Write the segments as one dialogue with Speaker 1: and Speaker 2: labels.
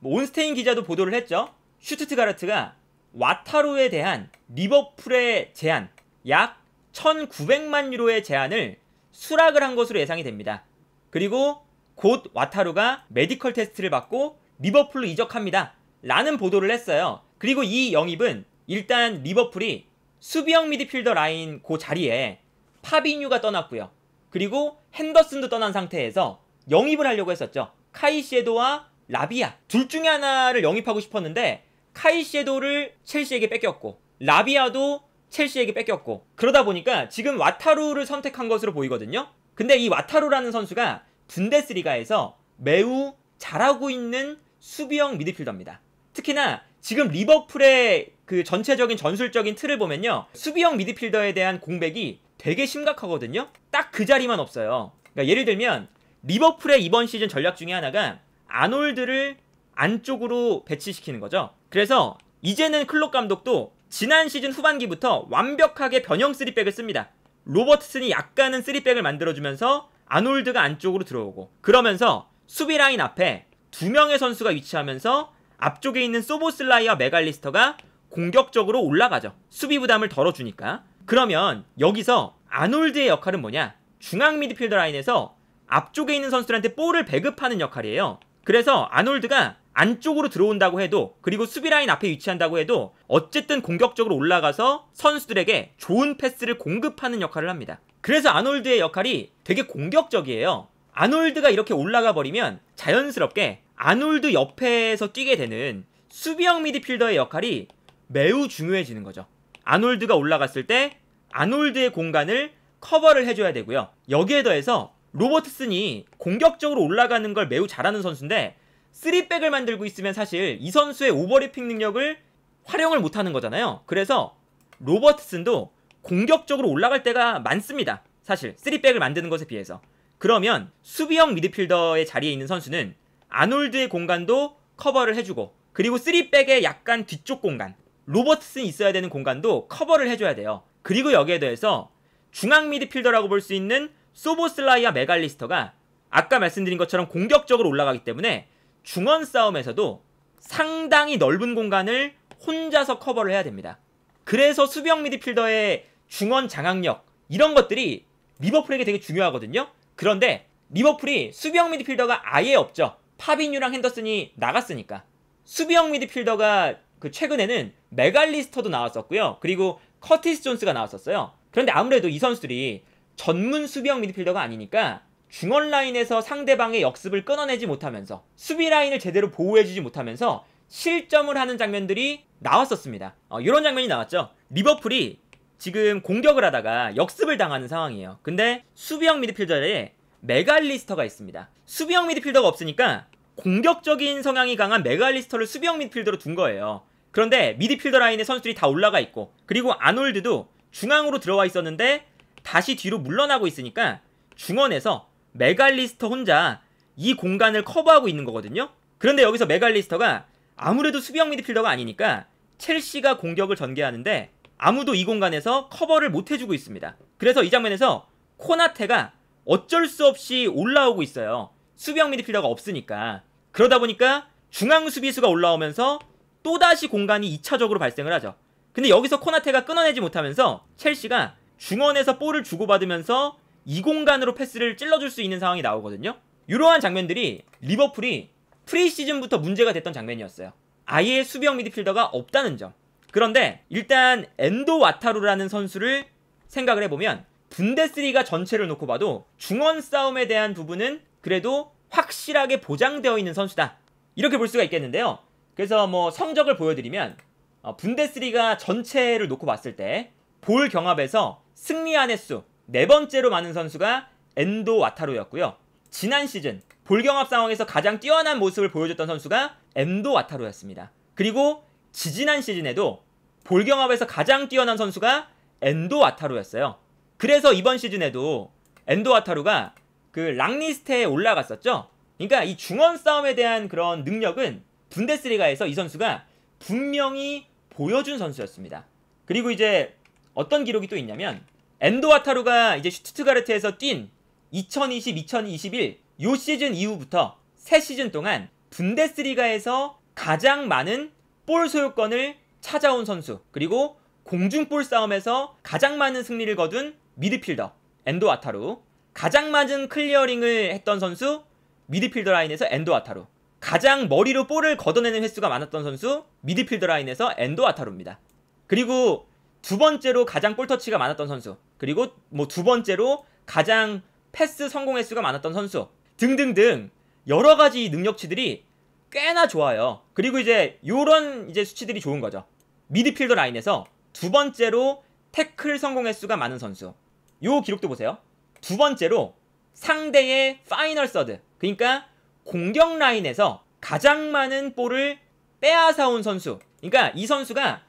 Speaker 1: 뭐 온스테인 기자도 보도를 했죠. 슈트트가르트가 와타로에 대한 리버풀의 제안, 약 1,900만 유로의 제안을 수락을 한 것으로 예상이 됩니다. 그리고 곧 와타루가 메디컬 테스트를 받고 리버풀로 이적합니다. 라는 보도를 했어요. 그리고 이 영입은 일단 리버풀이 수비형 미드필더 라인 그 자리에 파비뉴가 떠났고요. 그리고 핸더슨도 떠난 상태에서 영입을 하려고 했었죠. 카이시에도와 라비아 둘 중에 하나를 영입하고 싶었는데 카이셰도를 첼시에게 뺏겼고 라비아도 첼시에게 뺏겼고 그러다 보니까 지금 와타루를 선택한 것으로 보이거든요. 근데 이 와타루라는 선수가 분데스리가에서 매우 잘하고 있는 수비형 미드필더입니다. 특히나 지금 리버풀의 그 전체적인 전술적인 틀을 보면요. 수비형 미드필더에 대한 공백이 되게 심각하거든요. 딱 그 자리만 없어요. 그러니까 예를 들면 리버풀의 이번 시즌 전략 중에 하나가 아놀드를 안쪽으로 배치시키는 거죠. 그래서 이제는 클롭 감독도 지난 시즌 후반기부터 완벽하게 변형 3백을 씁니다. 로버트슨이 약간은 3백을 만들어주면서 아놀드가 안쪽으로 들어오고 그러면서 수비 라인 앞에 두 명의 선수가 위치하면서 앞쪽에 있는 소보슬라이와 메갈리스터가 공격적으로 올라가죠. 수비 부담을 덜어주니까. 그러면 여기서 아놀드의 역할은 뭐냐? 중앙 미드필더 라인에서 앞쪽에 있는 선수들한테 볼을 배급하는 역할이에요. 그래서 아놀드가 안쪽으로 들어온다고 해도 그리고 수비라인 앞에 위치한다고 해도 어쨌든 공격적으로 올라가서 선수들에게 좋은 패스를 공급하는 역할을 합니다. 그래서 아놀드의 역할이 되게 공격적이에요. 아놀드가 이렇게 올라가 버리면 자연스럽게 아놀드 옆에서 뛰게 되는 수비형 미드필더의 역할이 매우 중요해지는 거죠. 아놀드가 올라갔을 때 아놀드의 공간을 커버를 해줘야 되고요. 여기에 더해서 로버트슨이 공격적으로 올라가는 걸 매우 잘하는 선수인데 3백을 만들고 있으면 사실 이 선수의 오버리핑 능력을 활용을 못하는 거잖아요. 그래서 로버트슨도 공격적으로 올라갈 때가 많습니다. 사실 3백을 만드는 것에 비해서. 그러면 수비형 미드필더의 자리에 있는 선수는 아놀드의 공간도 커버를 해주고 그리고 3백의 약간 뒤쪽 공간 로버트슨 이 있어야 되는 공간도 커버를 해줘야 돼요. 그리고 여기에 더해서 중앙 미드필더라고 볼 수 있는 소보슬라이와 메갈리스터가 아까 말씀드린 것처럼 공격적으로 올라가기 때문에 중원 싸움에서도 상당히 넓은 공간을 혼자서 커버를 해야 됩니다. 그래서 수비형 미드필더의 중원 장악력 이런 것들이 리버풀에게 되게 중요하거든요. 그런데 리버풀이 수비형 미드필더가 아예 없죠. 파비뉴랑 핸더슨이 나갔으니까. 수비형 미드필더가 그 최근에는 메갈리스터도 나왔었고요. 그리고 커티스 존스가 나왔었어요. 그런데 아무래도 이 선수들이 전문 수비형 미드필더가 아니니까 중원 라인에서 상대방의 역습을 끊어내지 못하면서 수비 라인을 제대로 보호해주지 못하면서 실점을 하는 장면들이 나왔었습니다. 이런 어, 장면이 나왔죠. 리버풀이 지금 공격을 하다가 역습을 당하는 상황이에요. 근데 수비형 미드필더에 메갈리스터가 있습니다. 수비형 미드필더가 없으니까 공격적인 성향이 강한 메갈리스터를 수비형 미드필더로 둔 거예요. 그런데 미드필더 라인에 선수들이 다 올라가 있고 그리고 아놀드도 중앙으로 들어와 있었는데 다시 뒤로 물러나고 있으니까 중원에서 메갈리스터 혼자 이 공간을 커버하고 있는 거거든요. 그런데 여기서 메갈리스터가 아무래도 수비형 미드필더가 아니니까 첼시가 공격을 전개하는데 아무도 이 공간에서 커버를 못 해주고 있습니다. 그래서 이 장면에서 코나테가 어쩔 수 없이 올라오고 있어요. 수비형 미드필더가 없으니까. 그러다 보니까 중앙 수비수가 올라오면서 또다시 공간이 2차적으로 발생을 하죠. 근데 여기서 코나테가 끊어내지 못하면서 첼시가 중원에서 볼을 주고받으면서 이 공간으로 패스를 찔러줄 수 있는 상황이 나오거든요. 이러한 장면들이 리버풀이 프리시즌부터 문제가 됐던 장면이었어요. 아예 수비형 미드필더가 없다는 점. 그런데 일단 엔도 와타루라는 선수를 생각을 해보면 분데스리가 전체를 놓고 봐도 중원 싸움에 대한 부분은 그래도 확실하게 보장되어 있는 선수다. 이렇게 볼 수가 있겠는데요. 그래서 뭐 성적을 보여드리면 어, 분데스리가 전체를 놓고 봤을 때 볼 경합에서 승리한 횟수 네 번째로 많은 선수가 엔도 와타루였고요. 지난 시즌 볼경합 상황에서 가장 뛰어난 모습을 보여줬던 선수가 엔도 와타루였습니다. 그리고 지지난 시즌에도 볼경합에서 가장 뛰어난 선수가 엔도 와타루였어요. 그래서 이번 시즌에도 엔도 와타루가 그 랑리스트에 올라갔었죠. 그러니까 이 중원 싸움에 대한 그런 능력은 분데스리가에서 이 선수가 분명히 보여준 선수였습니다. 그리고 이제 어떤 기록이 또 있냐면 엔도와타루가 이제 슈투트가르트에서 뛴 2020-2021 요 시즌 이후부터 3시즌 동안 분데스리가에서 가장 많은 볼 소유권을 찾아온 선수 그리고 공중볼 싸움에서 가장 많은 승리를 거둔 미드필더 엔도 아타루 가장 많은 클리어링을 했던 선수 미드필더 라인에서 엔도 아타루 가장 머리로 볼을 걷어내는 횟수가 많았던 선수 미드필더 라인에서 엔도 아타루입니다. 그리고 두 번째로 가장 볼터치가 많았던 선수 그리고 뭐 두 번째로 가장 패스 성공 횟수가 많았던 선수 등등등 여러 가지 능력치들이 꽤나 좋아요. 그리고 이제 요런 이제 수치들이 좋은 거죠. 미드필더 라인에서 두 번째로 태클 성공 횟수가 많은 선수. 요 기록도 보세요. 두 번째로 상대의 파이널 서드. 그러니까 공격 라인에서 가장 많은 볼을 빼앗아온 선수. 그러니까 이 선수가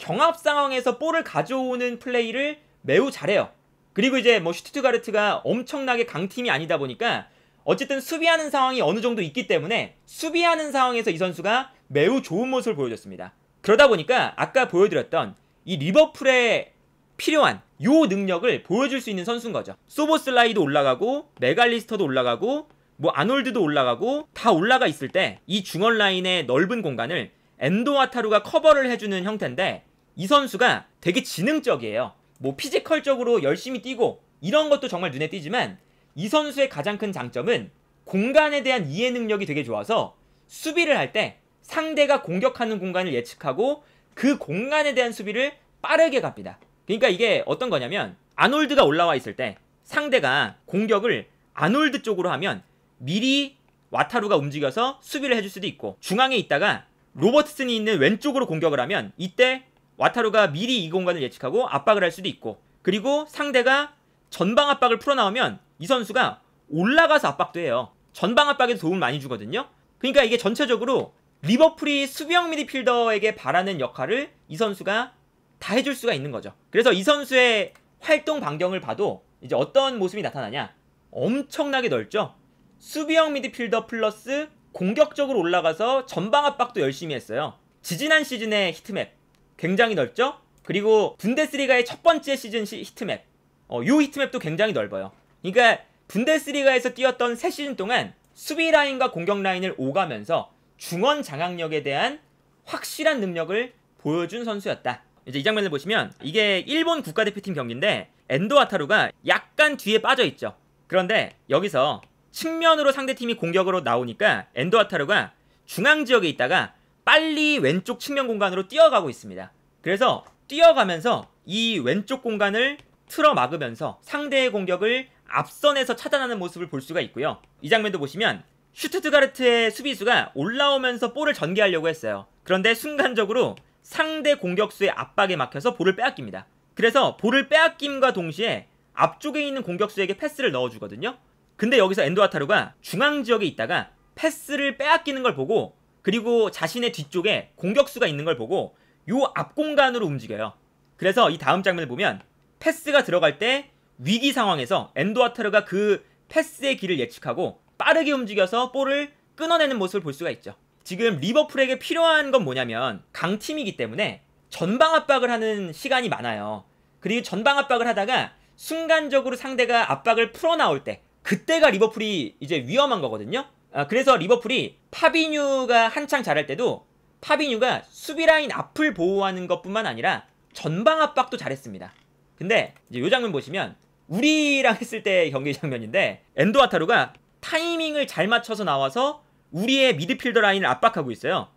Speaker 1: 경합 상황에서 볼을 가져오는 플레이를 매우 잘해요. 그리고 이제 뭐슈트가르트가 엄청나게 강팀이 아니다 보니까 어쨌든 수비하는 상황이 어느 정도 있기 때문에 수비하는 상황에서 이 선수가 매우 좋은 모습을 보여줬습니다. 그러다 보니까 아까 보여드렸던 이 리버풀에 필요한 요 능력을 보여줄 수 있는 선수인 거죠. 소보슬라이도 올라가고 메갈리스터도 올라가고 뭐 아놀드도 올라가고 다 올라가 있을 때 이 중원 라인의 넓은 공간을 엔도와타루가 커버를 해주는 형태인데 이 선수가 되게 지능적이에요. 뭐 피지컬적으로 열심히 뛰고 이런 것도 정말 눈에 띄지만 이 선수의 가장 큰 장점은 공간에 대한 이해 능력이 되게 좋아서 수비를 할 때 상대가 공격하는 공간을 예측하고 그 공간에 대한 수비를 빠르게 갑니다. 그러니까 이게 어떤 거냐면 아놀드가 올라와 있을 때 상대가 공격을 아놀드 쪽으로 하면 미리 와타루가 움직여서 수비를 해줄 수도 있고 중앙에 있다가 로버트슨이 있는 왼쪽으로 공격을 하면 이때 와타루가 미리 이 공간을 예측하고 압박을 할 수도 있고 그리고 상대가 전방 압박을 풀어나오면 이 선수가 올라가서 압박도 해요. 전방 압박에도 도움을 많이 주거든요. 그러니까 이게 전체적으로 리버풀이 수비형 미디필더에게 바라는 역할을 이 선수가 다 해줄 수가 있는 거죠. 그래서 이 선수의 활동 반경을 봐도 이제 어떤 모습이 나타나냐. 엄청나게 넓죠. 수비형 미디필더 플러스 공격적으로 올라가서 전방 압박도 열심히 했어요. 지지난 시즌의 히트맵 굉장히 넓죠? 그리고 분데스리가의 첫 번째 시즌 시, 히트맵 어, 요 히트맵도 굉장히 넓어요. 그러니까 분데스리가에서 뛰었던 3시즌 동안 수비 라인과 공격 라인을 오가면서 중원 장악력에 대한 확실한 능력을 보여준 선수였다. 이제 이 장면을 보시면 이게 일본 국가대표팀 경기인데 엔도 아타루가 약간 뒤에 빠져 있죠. 그런데 여기서 측면으로 상대팀이 공격으로 나오니까 엔도 아타루가 중앙 지역에 있다가 빨리 왼쪽 측면 공간으로 뛰어가고 있습니다. 그래서 뛰어가면서 이 왼쪽 공간을 틀어 막으면서 상대의 공격을 앞선에서 차단하는 모습을 볼 수가 있고요. 이 장면도 보시면 슈트트가르트의 수비수가 올라오면서 볼을 전개하려고 했어요. 그런데 순간적으로 상대 공격수의 압박에 막혀서 볼을 빼앗깁니다. 그래서 볼을 빼앗김과 동시에 앞쪽에 있는 공격수에게 패스를 넣어주거든요. 근데 여기서 엔도아타루가 중앙 지역에 있다가 패스를 빼앗기는 걸 보고 그리고 자신의 뒤쪽에 공격수가 있는 걸 보고 요 앞 공간으로 움직여요. 그래서 이 다음 장면을 보면 패스가 들어갈 때 위기 상황에서 엔도아타르가 그 패스의 길을 예측하고 빠르게 움직여서 볼을 끊어내는 모습을 볼 수가 있죠. 지금 리버풀에게 필요한 건 뭐냐면 강팀이기 때문에 전방 압박을 하는 시간이 많아요. 그리고 전방 압박을 하다가 순간적으로 상대가 압박을 풀어나올 때 그때가 리버풀이 이제 위험한 거거든요. 아, 그래서 리버풀이 파비뉴가 한창 잘할 때도 파비뉴가 수비라인 앞을 보호하는 것뿐만 아니라 전방 압박도 잘했습니다. 근데 이제 요 장면 보시면 우리랑 했을 때 경기 장면인데 엔도 아타루가 타이밍을 잘 맞춰서 나와서 우리의 미드필더 라인을 압박하고 있어요.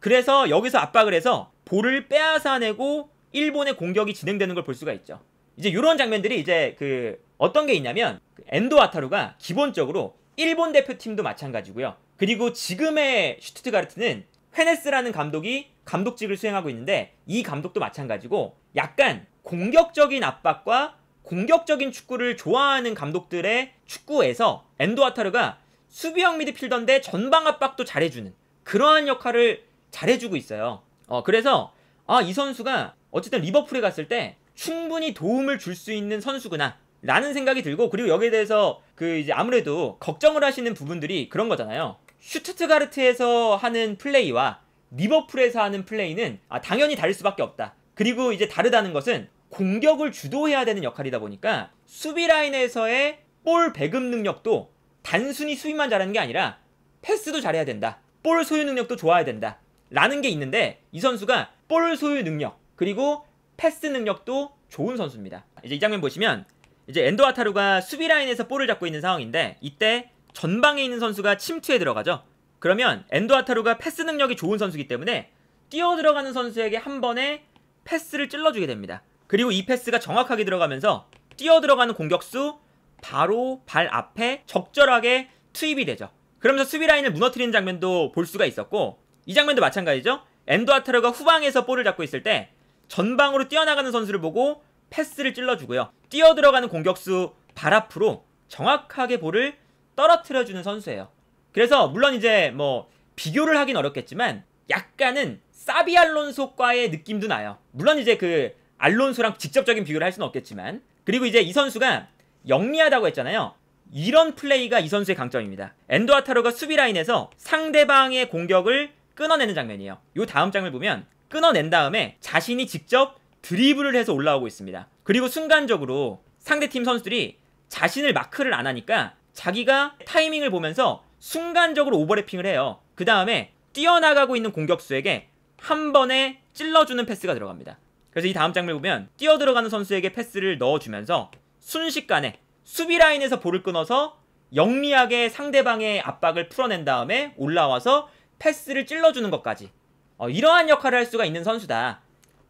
Speaker 1: 그래서 여기서 압박을 해서 볼을 빼앗아내고 일본의 공격이 진행되는 걸 볼 수가 있죠. 이제 이런 장면들이 이제 그 어떤 게 있냐면 그 엔도 아타루가 기본적으로 일본 대표팀도 마찬가지고요. 그리고 지금의 슈투트가르트는 페네스라는 감독이 감독직을 수행하고 있는데 이 감독도 마찬가지고 약간 공격적인 압박과 공격적인 축구를 좋아하는 감독들의 축구에서 엔도 아타르가 수비형 미드필더인데 전방 압박도 잘해주는 그러한 역할을 잘해주고 있어요. 어, 그래서 아, 이 선수가 어쨌든 리버풀에 갔을 때 충분히 도움을 줄 수 있는 선수구나 라는 생각이 들고 그리고 여기에 대해서 그 이제 아무래도 걱정을 하시는 부분들이 그런 거잖아요. 슈투트가르트에서 하는 플레이와 리버풀에서 하는 플레이는 아, 당연히 다를 수밖에 없다. 그리고 이제 다르다는 것은 공격을 주도해야 되는 역할이다 보니까 수비 라인에서의 볼 배급 능력도 단순히 수비만 잘하는 게 아니라 패스도 잘해야 된다. 볼 소유 능력도 좋아야 된다. 라는 게 있는데 이 선수가 볼 소유 능력 그리고 패스 능력도 좋은 선수입니다. 이제 이 장면 보시면 이제 엔도 아타루가 수비 라인에서 볼을 잡고 있는 상황인데 이때 전방에 있는 선수가 침투에 들어가죠. 그러면 엔도 아타루가 패스 능력이 좋은 선수이기 때문에 뛰어 들어가는 선수에게 한 번에 패스를 찔러주게 됩니다. 그리고 이 패스가 정확하게 들어가면서 뛰어 들어가는 공격수 바로 발 앞에 적절하게 투입이 되죠. 그러면서 수비 라인을 무너뜨리는 장면도 볼 수가 있었고 이 장면도 마찬가지죠. 엔도 아타루가 후방에서 볼을 잡고 있을 때 전방으로 뛰어나가는 선수를 보고 패스를 찔러주고요. 뛰어 들어가는 공격수 발 앞으로 정확하게 볼을 떨어뜨려주는 선수예요. 그래서 물론 이제 뭐 비교를 하긴 어렵겠지만 약간은 사비 알론소과의 느낌도 나요. 물론 이제 그 알론소랑 직접적인 비교를 할 수는 없겠지만 그리고 이제 이 선수가 영리하다고 했잖아요. 이런 플레이가 이 선수의 강점입니다. 엔도아타로가 수비 라인에서 상대방의 공격을 끊어내는 장면이에요. 요 다음 장면을 보면 끊어낸 다음에 자신이 직접 드리블을 해서 올라오고 있습니다. 그리고 순간적으로 상대팀 선수들이 자신을 마크를 안 하니까 자기가 타이밍을 보면서 순간적으로 오버래핑을 해요. 그 다음에 뛰어나가고 있는 공격수에게 한 번에 찔러주는 패스가 들어갑니다. 그래서 이 다음 장면을 보면 뛰어 들어가는 선수에게 패스를 넣어주면서 순식간에 수비 라인에서 볼을 끊어서 영리하게 상대방의 압박을 풀어낸 다음에 올라와서 패스를 찔러주는 것까지 어, 이러한 역할을 할 수가 있는 선수다.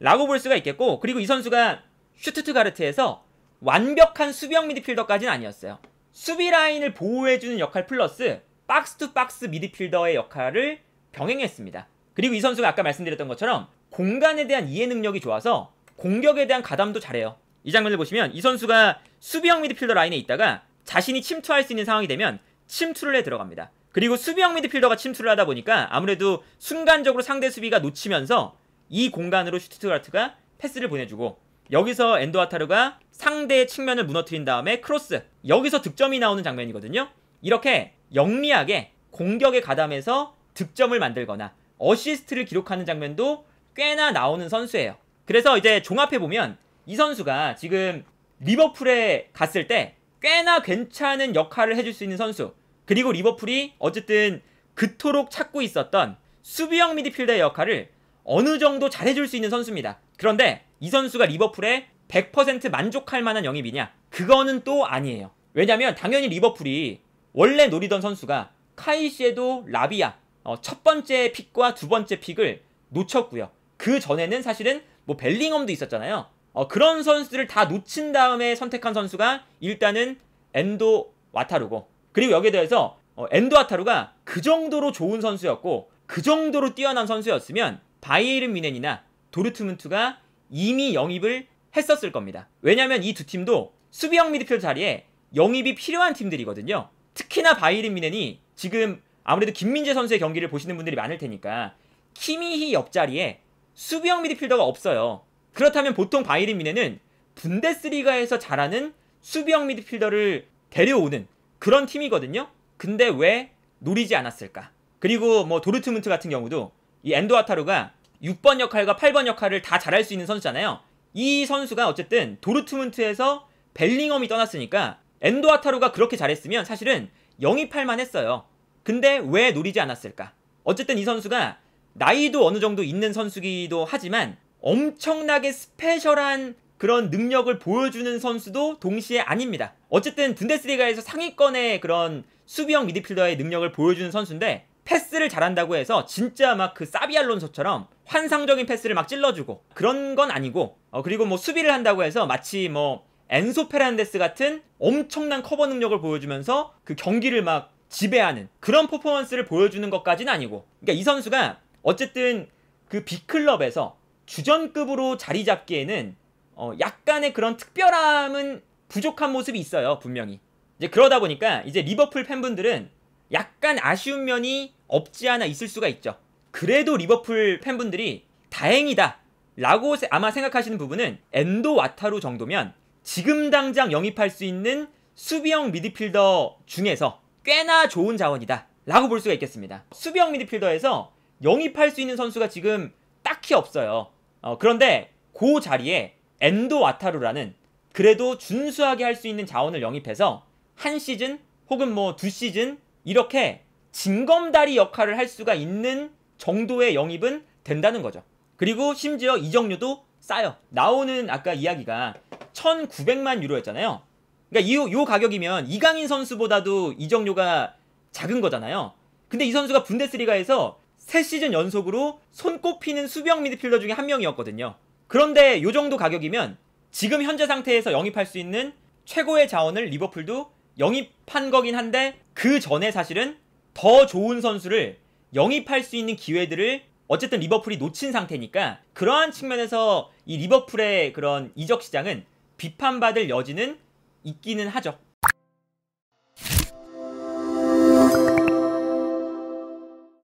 Speaker 1: 라고 볼 수가 있겠고 그리고 이 선수가 슈트트가르트에서 완벽한 수비형 미드필더까지는 아니었어요. 수비 라인을 보호해주는 역할 플러스 박스 투 박스 미드필더의 역할을 병행했습니다. 그리고 이 선수가 아까 말씀드렸던 것처럼 공간에 대한 이해 능력이 좋아서 공격에 대한 가담도 잘해요. 이 장면을 보시면 이 선수가 수비형 미드필더 라인에 있다가 자신이 침투할 수 있는 상황이 되면 침투를 해 들어갑니다. 그리고 수비형 미드필더가 침투를 하다 보니까 아무래도 순간적으로 상대 수비가 놓치면서 이 공간으로 슈트트가르트가 패스를 보내주고 여기서 엔도아타르가 상대의 측면을 무너뜨린 다음에 크로스 여기서 득점이 나오는 장면이거든요. 이렇게 영리하게 공격에 가담해서 득점을 만들거나 어시스트를 기록하는 장면도 꽤나 나오는 선수예요. 그래서 이제 종합해 보면 이 선수가 지금 리버풀에 갔을 때 꽤나 괜찮은 역할을 해줄 수 있는 선수. 그리고 리버풀이 어쨌든 그토록 찾고 있었던 수비형 미드필더의 역할을 어느 정도 잘해줄 수 있는 선수입니다. 그런데 이 선수가 리버풀에 100% 만족할 만한 영입이냐? 그거는 또 아니에요. 왜냐면 하 당연히 리버풀이 원래 노리던 선수가 카이시에도 라비아 어, 첫 번째 픽과 두 번째 픽을 놓쳤고요. 그 전에는 사실은 뭐 벨링엄도 있었잖아요. 어, 그런 선수들을 다 놓친 다음에 선택한 선수가 일단은 엔도 와타루고 그리고 여기에 대해서 어, 엔도 와타루가 그 정도로 좋은 선수였고 그 정도로 뛰어난 선수였으면 바이에른 미넨이나 도르트문트가 이미 영입을 했었을 겁니다. 왜냐하면 이 두 팀도 수비형 미드필드 자리에 영입이 필요한 팀들이거든요. 특히나 바이에른 미넨이 지금 아무래도 김민재 선수의 경기를 보시는 분들이 많을 테니까 키미히 옆자리에 수비형 미드필더가 없어요. 그렇다면 보통 바이에른 미넨은 분데스리가에서 잘하는 수비형 미드필더를 데려오는 그런 팀이거든요. 근데 왜 노리지 않았을까? 그리고 뭐 도르트문트 같은 경우도 이 엔도 아타루가 6번 역할과 8번 역할을 다 잘할 수 있는 선수잖아요. 이 선수가 어쨌든 도르트문트에서 벨링엄이 떠났으니까 엔도 아타루가 그렇게 잘했으면 사실은 영입할 만 했어요. 근데 왜 노리지 않았을까? 어쨌든 이 선수가 나이도 어느 정도 있는 선수기도 하지만 엄청나게 스페셜한 그런 능력을 보여주는 선수도 동시에 아닙니다. 어쨌든 분데스리가에서 상위권의 그런 수비형 미드필더의 능력을 보여주는 선수인데 패스를 잘한다고 해서 진짜 막 그 사비 알론소처럼 환상적인 패스를 막 찔러주고 그런 건 아니고 어, 그리고 뭐 수비를 한다고 해서 마치 뭐 엔소 페란데스 같은 엄청난 커버 능력을 보여주면서 그 경기를 막 지배하는 그런 퍼포먼스를 보여주는 것까지는 아니고 그러니까 이 선수가 어쨌든 그 B클럽에서 주전급으로 자리 잡기에는 어, 약간의 그런 특별함은 부족한 모습이 있어요 분명히 이제 그러다 보니까 이제 리버풀 팬분들은 약간 아쉬운 면이 없지 않아 있을 수가 있죠. 그래도 리버풀 팬분들이 다행이다 라고 아마 생각하시는 부분은 엔도 와타루 정도면 지금 당장 영입할 수 있는 수비형 미드필더 중에서 꽤나 좋은 자원이다 라고 볼 수가 있겠습니다. 수비형 미드필더에서 영입할 수 있는 선수가 지금 딱히 없어요. 어, 그런데 그 자리에 엔도 와타루라는 그래도 준수하게 할 수 있는 자원을 영입해서 한 시즌 혹은 뭐 두 시즌 이렇게 징검다리 역할을 할 수가 있는 정도의 영입은 된다는 거죠. 그리고 심지어 이적료도 싸요. 나오는 아까 이야기가 1,900만 유로였잖아요. 그러니까 이요 가격이면 이강인 선수보다도 이적료가 작은 거잖아요. 근데 이 선수가 분데스리가에서 3시즌 연속으로 손꼽히는 수병 미드필더 중에 한 명이었거든요. 그런데 요 정도 가격이면 지금 현재 상태에서 영입할 수 있는 최고의 자원을 리버풀도 영입한 거긴 한데 그 전에 사실은 더 좋은 선수를 영입할 수 있는 기회들을 어쨌든 리버풀이 놓친 상태니까 그러한 측면에서 이 리버풀의 그런 이적 시장은 비판받을 여지는 있기는 하죠.